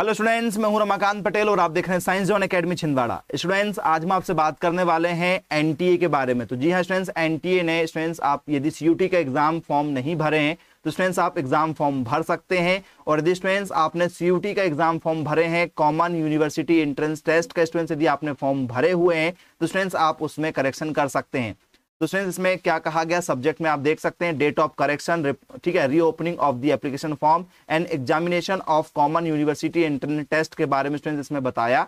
hello students मैं हूं रमाकांत पटेल और आप देख रहे हैं science zone academy Chhindwara students आज हम आपसे बात करने वाले हैं एनटीए के बारे में तो जी हाँ स्टूडेंट्स एनटीए ने स्टूडेंट्स आप यदि सीयूटी का एग्जाम फॉर्म नहीं भरे हैं तो स्टूडेंट्स आप एग्जाम फॉर्म भर सकते हैं और यदि स्टूडेंट्स आपने सी का एग्जाम फॉर्म भरे हैं कॉमन यूनिवर्सिटी एंट्रेंस टेस्ट का स्टूडेंट्स यदि आपने फॉर्म भरे हुए हैं तो स्टूडेंट्स आप उसमें करेक्शन कर सकते हैं तो फ्रेंड्स इसमें क्या कहा गया सब्जेक्ट में आप देख सकते हैं डेट ऑफ करेक्शन ठीक है reopening of the application form and examination of common university entrance test के बारे में स्टूडेंट्स इसमें बताया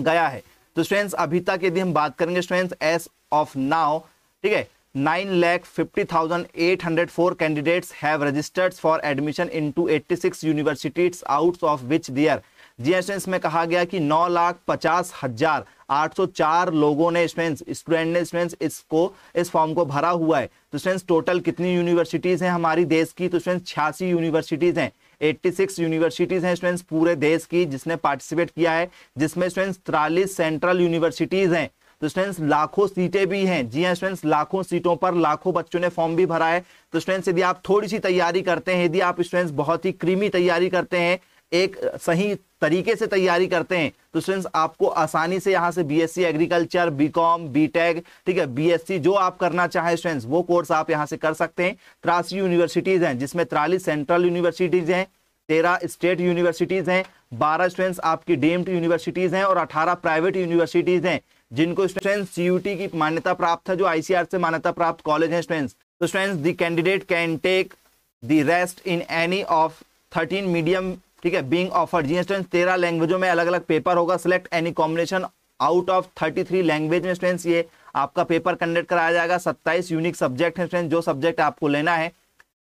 गया है तो स्टूडेंट्स अभी तक यदि हम बात करेंगे स्टूडेंट्स एस ऑफ नाउ ठीक है nine lakh fifty thousand eight hundred four candidates have registered for admission into eighty six universities out of which there जीएसएस में कहा गया कि नौ लाख पचास हजार आठ सौ चार लोगों ने स्टूडेंट्स स्टूडेंट ने स्टूडेंट्स इसको इस फॉर्म को भरा हुआ है तो स्टूडेंट्स टोटल कितनी यूनिवर्सिटीज़ हैं हमारी देश की तो स्टूडेंट्स छियासी यूनिवर्सिटीज़ हैं 86 यूनिवर्सिटीज़ हैं स्टूडेंट्स पूरे देश की जिसने पार्टिसिपेट किया है जिसमें स्टूडेंट्स तिरालीस सेंट्रल यूनिवर्सिटीज़ हैं तो स्टूडेंट्स लाखों सीटें भी हैं जी हाँ स्टूडेंट्स लाखों सीटों पर लाखों बच्चों ने फॉर्म भी भरा है तो स्टूडेंट्स यदि आप थोड़ी सी तैयारी करते हैं यदि आप स्टूडेंट्स बहुत ही क्रीमी तैयारी करते हैं एक सही तरीके से तैयारी करते हैं तो स्टूडेंट्स आपको आसानी से यहाँ से बीएससी एग्रीकल्चर बीकॉम बीटेक ठीक है बीएससी जो आप करना चाहें स्टूडेंट्स वो कोर्स आप यहाँ से कर सकते हैं त्रासी यूनिवर्सिटीज़ हैं जिसमें त्रालीस सेंट्रल यूनिवर्सिटीज़ हैं तेरह स्टेट यूनिवर्सिटीज़ हैं बारह स्टूडेंट्स आपकी डीम्ड यूनिवर्सिटीज़ हैं और अठारह प्राइवेट यूनिवर्सिटीज़ हैं जिनको स्टूडेंट्स सीयूटी की मान्यता प्राप्त है जो आईसीआर से मान्यता प्राप्त कॉलेज है स्टूडेंट्स तो students the candidate can take the rest in any of thirteen medium ठीक है बींग ऑफर जी स्टूडेंट तेरह लैंग्वेजों में अलग अलग पेपर होगा select any combination out of thirty three language में स्टूडेंट्स ये आपका पेपर कंडक्ट कराया जाएगा सत्ताईस यूनिक सब्जेक्ट है जो सब्जेक्ट आपको लेना है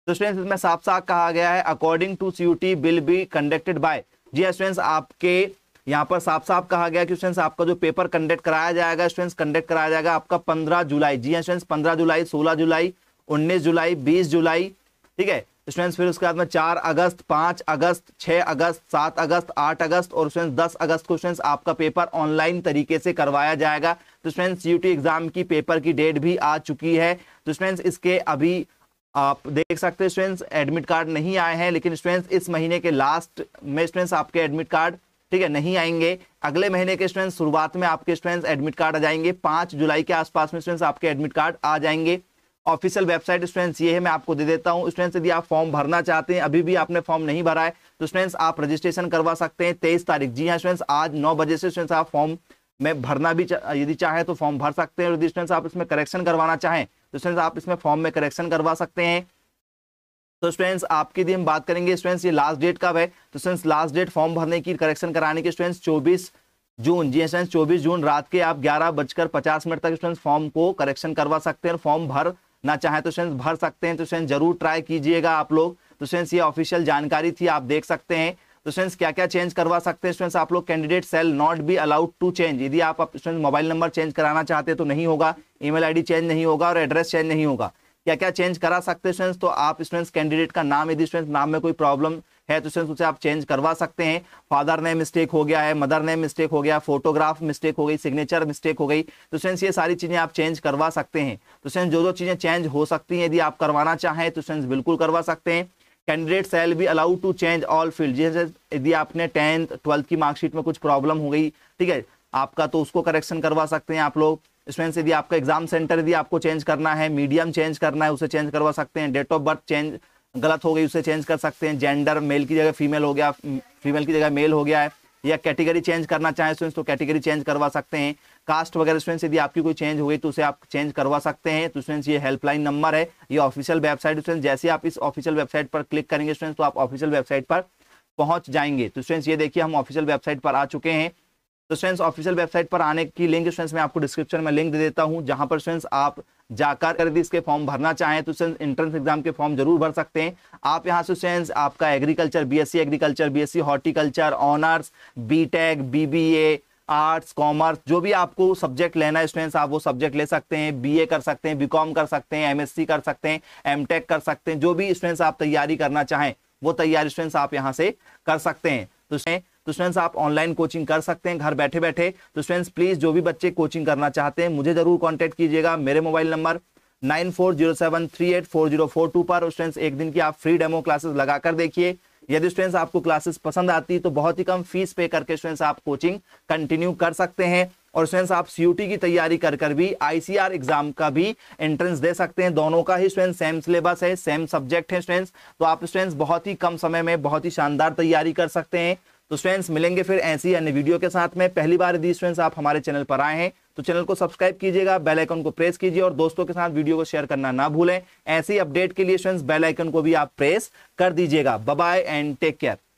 तो स्टूडेंट्स इसमें साफ साफ कहा गया है according to C will be conducted by G students हाँ, आपके यहाँ पर साफ साफ कहा गया कि स्टूडेंट्स आपका जो पेपर कंडक्ट कराया जाएगा स्टूडेंट्स कंडक्ट कराया जाएगा आपका पंद्रह जुलाई जी स्टूडेंट्स हाँ, पंद्रह जुलाई सोलह जुलाई उन्नीस जुलाई बीस जुलाई ठीक है स्टूडेंट्स फिर उसके बाद में चार अगस्त पाँच अगस्त छः अगस्त सात अगस्त आठ अगस्त और स्टूडेंट्स दस अगस्त को स्टूडेंट्स आपका पेपर ऑनलाइन तरीके से करवाया जाएगा तो स्टूडेंट्स यूटी एग्जाम की पेपर की डेट भी आ चुकी है तो स्टूडेंट्स इसके अभी आप देख सकते हैं स्टूडेंट्स एडमिट कार्ड नहीं आए हैं लेकिन स्टूडेंट्स इस महीने के लास्ट में स्टूडेंट्स आपके एडमिट कार्ड ठीक है नहीं आएंगे अगले महीने के स्टूडेंट्स शुरुआत में आपके स्टूडेंट्स एडमिट कार्ड आ जाएंगे पाँच जुलाई के आसपास में स्टूडेंट्स आपके एडमिट कार्ड आ जाएंगे ऑफिशियल वेबसाइट स्टूडेंट्स ये है मैं आपको दे देता हूँ स्टूडेंट्स यदि आप फॉर्म भरना चाहते हैं अभी भी आपने फॉर्म नहीं भरा है तो स्टूडेंट्स आप रजिस्ट्रेशन करवा सकते हैं तेईस तारीख जी हाँ स्टूडेंट्स आज नौ बजे से स्टूडेंट्स आप फॉर्म में भरना भी चा, यदि चाहे तो फॉर्म भर सकते हैं यदि स्टूडेंट्स आप इसमें करेक्शन करवाना चाहें तो स्टूडेंट्स आप इसमें फॉर्म में करेक्शन करवा सकते हैं तो स्टूडेंट्स आपके लिए हम बात करेंगे स्टूडेंट्स ये लास्ट डेट कब है तो स्टूडेंट्स लास्ट डेट फॉर्म भरने की करेक्शन कराने की स्टूडेंट्स चौबीस जून जी हाँ, स्टूडेंट्स चौबीस जून रात के आप ग्यारह बजकर पचास मिनट तक स्टूडेंट्स फॉर्म को करेक्शन करवा सकते हैं फॉर्म भर ना चाहे तो सेंस भर सकते हैं तो सेंस जरूर ट्राई कीजिएगा आप लोग तो सेंस ये ऑफिशियल जानकारी थी आप देख सकते हैं तो सेंस क्या क्या चेंज करवा सकते हैं स्टूडेंट्स आप लोग candidate shall not be allowed to change यदि आप स्टूडेंट मोबाइल नंबर चेंज कराना चाहते हैं तो नहीं होगा ई मेल चेंज नहीं होगा और एड्रेस चेंज नहीं होगा क्या क्या चेंज करा सकते हैं स्टूडेंट्स तो आप स्टूडेंट्स कैंडिडेट का नाम यदि स्टूडेंट्स नाम में कोई प्रॉब्लम है तो इसमें उसे आप चेंज करवा सकते हैं फादर नेम मिस्टेक हो गया है मदर नेम मिस्टेक हो गया फोटोग्राफ मिस्टेक हो गई सिग्नेचर मिस्टेक हो गई तो सेंस ये सारी चीज़ें आप चेंज करवा सकते हैं तो सेंस जो जो चीज़ें चेंज हो सकती हैं यदि आप करवाना चाहें तो सेंस बिल्कुल करवा सकते हैं कैंडिडेट सेल भी allowed to change all field जैसे यदि आपने टेंथ ट्वेल्थ की मार्कशीट में कुछ प्रॉब्लम हो गई ठीक है आपका तो उसको करेक्शन करवा सकते हैं आप लोग स्टूडेंट्स यदि आपका एग्जाम सेंटर यदि आपको चेंज करना है मीडियम चेंज करना है उसे चेंज करवा सकते हैं डेट ऑफ बर्थ चेंज गलत हो गई उसे चेंज कर सकते हैं जेंडर मेल की जगह फीमेल हो गया फीमेल की जगह मेल हो गया है या कैटेगरी चेंज करना चाहें स्टूडेंट्स तो कैटेगरी चेंज करवा सकते हैं कास्ट वगैरह स्टूडेंट्स यदि आपकी कोई चेंज हो गई तो उसे आप चेंज करवा सकते हैं तो स्टूडेंट्स ये हेल्पलाइन नंबर है ये ऑफिशियल वेबसाइट स्टूडेंट जैसे आप इस ऑफिशियल वेबसाइट पर क्लिक करेंगे स्टूडेंट्स तो आप ऑफिशियल वेबसाइट पर पहुंच जाएंगे तो स्टूडेंट्स ये देखिए हम ऑफिशियल वेबसाइट पर आ चुके हैं तो स्टूडेंट्स ऑफिशियल वेबसाइट पर आने की लिंक स्टूडेंट्स मैं आपको डिस्क्रिप्शन में लिंक दे देता हूँ जहां पर स्टूडेंट्स आप जाकर कर इसके फॉर्म भरना चाहें तो स्टूडेंट्स एंट्रेंस एग्जाम के फॉर्म जरूर भर सकते हैं आप यहाँ से स्टूडेंट्स आपका agriculture BSc agriculture BSc horticulture honours BTech BBA arts commerce जो भी आपको सब्जेक्ट लेना है स्टूडेंट्स आप वो सब्जेक्ट ले सकते हैं बीए कर सकते हैं बीकॉम कर सकते हैं एमएससी कर सकते हैं एमटेक कर सकते हैं जो भी स्टूडेंट्स आप तैयारी करना चाहें वो तैयारी स्टूडेंट्स आप यहां से कर सकते हैं तो तो स्टूडेंट्स आप ऑनलाइन कोचिंग कर सकते हैं घर बैठे बैठे तो स्टूडेंट्स प्लीज जो भी बच्चे कोचिंग करना चाहते हैं मुझे जरूर कॉन्टेक्ट कीजिएगा मेरे mobile number nine four zero seven three eight four zero four two पर स्टूडेंट्स एक दिन की आप फ्री डेमो क्लासेस लगाकर देखिए यदि स्टूडेंट्स आपको क्लासेस पसंद आती तो बहुत ही कम फीस पे करके स्टूडेंट्स आप कोचिंग कंटिन्यू कर सकते हैं और स्टूडेंट्स आप सीयूटी की तैयारी कर कर भी आईसीआर एग्जाम का भी एंट्रेंस दे सकते हैं दोनों का ही स्टूडेंट्स सेम सिलेबस है सेम सब्जेक्ट है स्टूडेंट्स तो आप स्टूडेंट्स बहुत ही कम समय में बहुत ही शानदार तैयारी कर सकते हैं तो स्टूडेंट्स मिलेंगे फिर ऐसी अन्य वीडियो के साथ में पहली बार यदि स्टूडेंट्स आप हमारे चैनल पर आए हैं तो चैनल को सब्सक्राइब कीजिएगा बेल आइकन को प्रेस कीजिए और दोस्तों के साथ वीडियो को शेयर करना ना भूलें ऐसी अपडेट के लिए स्टूडेंट्स बेल आइकन को भी आप प्रेस कर दीजिएगा बाय एंड टेक केयर